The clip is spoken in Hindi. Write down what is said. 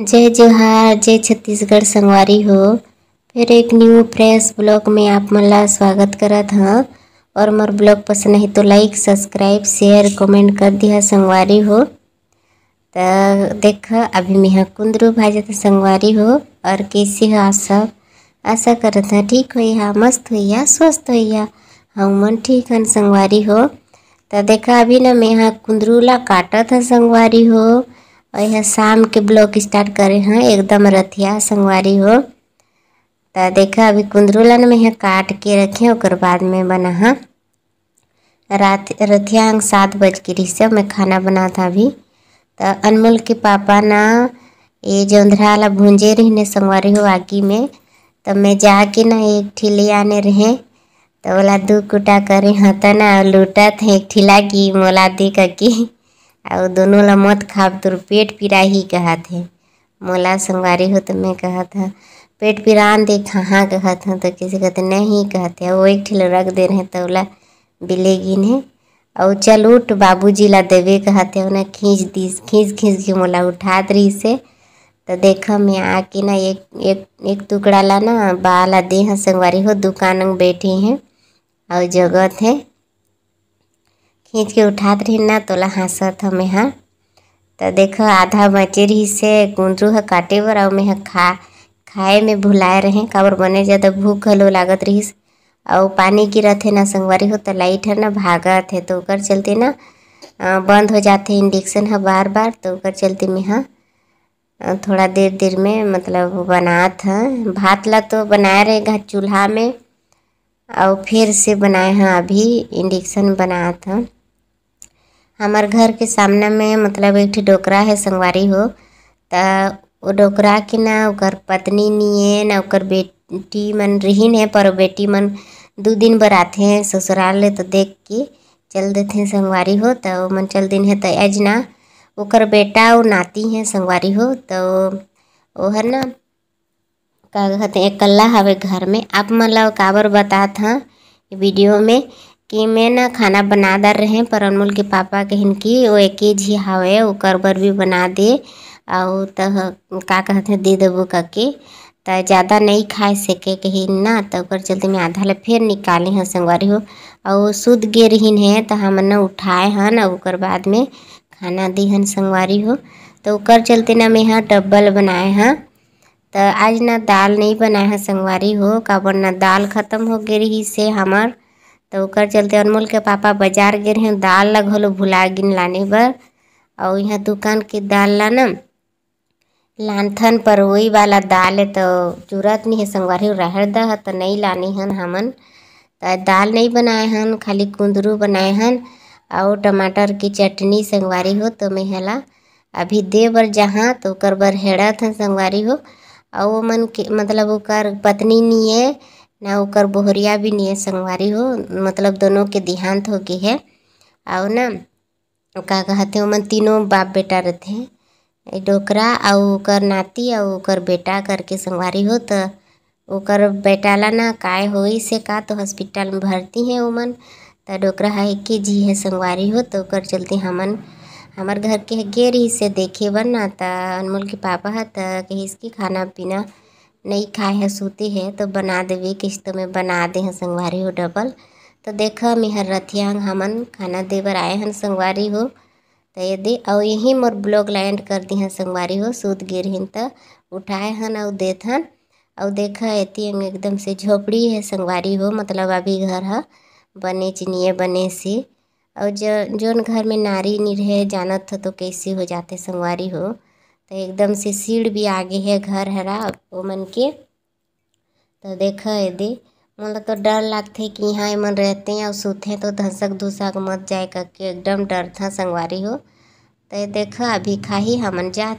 जय जोहार जय छत्तीसगढ़ संगवारी हो फिर एक न्यू फ्रेश ब्लॉग में आप मल्ला स्वागत करत हाँ और मोर ब्लॉग पसंद है तो लाइक सब्सक्राइब शेयर कमेंट कर दिया संगवारी हो तो देख अभी मैं कुंदरू भाजत संगवारी हो और कैसे हो आप सब आशा करत ठीक हो मस्त हो स्वस्थ हो हम मन ठीक हन संगवारी हो तो देखा अभी ना मैं यहाँ कुंदरू ला काटत है संगवारी हो और यहाँ शाम के ब्लॉग स्टार्ट करे हैं एकदम रथिया संगवारी हो तो देखा अभी कुंदरुलन में यहाँ काट के रखे और बाद में बना है रात रथियांग सात बज के रिश्ते मैं खाना बना था अभी तो अनमोल के पापा ना ये जोंधरा वाला भूंजे रहने संगवारी हो आगी में तो मैं जाके ना एक ठिली आने रहे तो बोला दू कुटा करे हाँ ना लूटा थे एक ठिला की मोला दी की आ दोनों ला मत खाब तुर पेट पीरा ही कहा थे मोला संगवारी हो तो मैं कहत था पेट पिरान दे कहाँ कहत था तो किसी कहते नहीं कहते वो एक ठिल रख दे रहे तो ओला बिलेगी है और चल उठ बाबू जी ला देवे कहते उन्हें खींच दी खींच खींच के मोला दे रही से तो देख मैं आके ना एक एक एक टुकड़ा ला ना बाला दे हाँ संगवारी हो दुकान में बैठी हैं और जगत है खींच के उठात रही ना तोला हंसत हमें हाँ तो देखो आधा बचे रही से गुंदरू है काटे बर और में खा खाए में भुलाए रहें काबर बने ज़्यादा तो भूख घलो लागत रहीस और पानी गिरत है ना संगवारी हो तो लाइट है ना भागत है तो उकर चलते ना बंद हो जाते इंडक्शन है बार बार तो उकर चलते में हाँ थोड़ा देर देर में मतलब बनात हैं भात ला तो बनाए घर चूल्हा में और फिर से बनाए हैं अभी इंडक्शन बनात हैं हमार घर के सामने में मतलब एक ठी डोकरा है संगवारी हो तो ओ डोकरा के ना उकर पत्नी है ना उकर बेटी मन रहीन है पर बेटी मन दू दिन बर हैं ससुराल ले तो देख के चल देते हैं संगवारी हो तो मन चल दिन है तो आज ना उकर बेटा और नाती है संगवारी हो तो है ना क्या कहते अकल्ला हवे घर में आप मतलब काबर बतात वीडियो में कि मैं ना खाना बना दे रहे पर अनमोल के पापा कहन कि वो एक ही झी हावे ओकर बर भी बना दे और तो का कहते दे देबो कके तो ज़्यादा नहीं खाए सके कहीं ना तो ओकर चलते मैं आधा ला फिर निकाले हैं संगवारी हो और सूद गे रही है तो हम ना उठाए हन और बाद में खाना दी हन संगवारी हो तो ओकर चलते ना मैं यहाँ डब्बल बनाए हैं तो आज ना दाल नहीं बनाए हैं संगवारी हो काबर ना दाल ख़त्म हो गई रही से हमार तो ओकर चलते अनमोल के पापा बाजार गए रहे दाल ला घोलो भुला गिन लाने बर और यहाँ दुकान के दाल ला लानथन पर वही वाला दाल है तो जरूरत नहीं है संगवारी रहर द तो नहीं लानी हन हमन तो दाल नहीं बनाए हन खाली कुंदरू बनाए हन और टमाटर की चटनी संगवारी हो तो मैं हला अभी दे बर जहाँ तो कर बर हेड़ा था संगवारी हो और वो मन के मतलब कर पत्नी नहीं है ना ओकर बोहरिया भी नहीं है संगवारी हो मतलब दोनों के देहांत हो गई है आओ ना का कहते ओमन तीनों बाप बेटा रहते हैं डोकरा और नाती और बेटा करके संगवारी हो तो ओकर बेटाला ना काय हो से का तो हॉस्पिटल में भर्ती हैं उमन तो डोकरा है कि जी है संगवारी हो तो ओकर चलते हमन हमार घर के गेर ही से देखे बन ना तो अनमोल के पापा है तो कहीं इसकी खाना पीना नहीं खाए हैं सूते है तो बना देवे तो में बना दे हैं संगवारी हो डबल तो देख मेहर रथिया हमन खाना दे बर आए हैं संगवारी हो तो यदि और यही मोर ब्लॉग लैंड कर दी हैं संगवारी हो सूत गिर तो उठाए हन और देते हन और देख एती एकदम से झोपड़ी है संगवारी हो मतलब अभी घर है बने चिनिए बने से और जो जोन घर में नारी रहे जानत हो तो कैसे हो जाते संगवारी हो तो एकदम से सीढ़ भी आगे है घर हरा ओमन मन के तो देख यदि मतलब तो डर लगते कि यहाँ मन रहते हैं और सूते तो धसक धुसक मत जाए करके एकदम डर था संगवारी हो तो देख अभी खा ही हमन जा